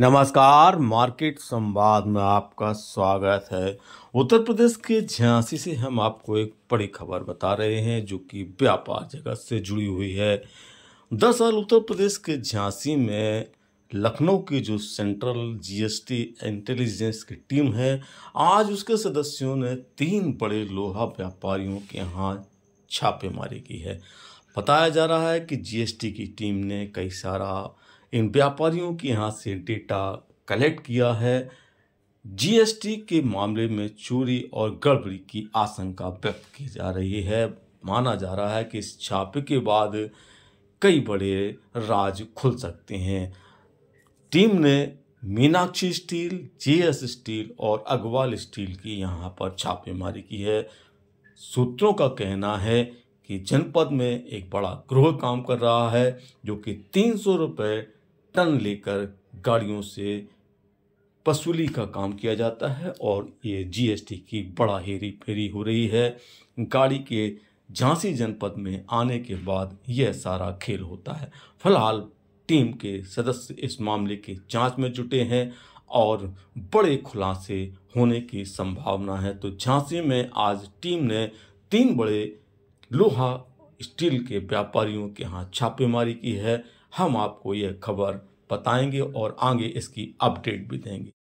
नमस्कार मार्केट संवाद में आपका स्वागत है उत्तर प्रदेश के झांसी से हम आपको एक बड़ी खबर बता रहे हैं जो कि व्यापार जगत से जुड़ी हुई है दरअसल उत्तर प्रदेश के झांसी में लखनऊ की जो सेंट्रल जीएसटी इंटेलिजेंस की टीम है आज उसके सदस्यों ने तीन बड़े लोहा व्यापारियों के यहाँ छापेमारी की है बताया जा रहा है कि जीएसटी की टीम ने कई सारा इन व्यापारियों के यहाँ से डेटा कलेक्ट किया है जीएसटी के मामले में चोरी और गड़बड़ी की आशंका व्यक्त की जा रही है माना जा रहा है कि इस छापे के बाद कई बड़े राज खुल सकते हैं टीम ने मीनाक्षी स्टील जीएस स्टील और अग्रवाल स्टील की यहाँ पर छापेमारी की है सूत्रों का कहना है कि जनपद में एक बड़ा ग्रोह काम कर रहा है जो कि तीन सौ रुपये टन लेकर गाड़ियों से वसूली का काम किया जाता है और ये जीएसटी की बड़ा हेरी फेरी हो रही है गाड़ी के झांसी जनपद में आने के बाद यह सारा खेल होता है फिलहाल टीम के सदस्य इस मामले की जांच में जुटे हैं और बड़े खुलासे होने की संभावना है तो झांसी में आज टीम ने तीन बड़े लोहा स्टील के व्यापारियों के यहाँ छापेमारी की है हम आपको यह खबर बताएंगे और आगे इसकी अपडेट भी देंगे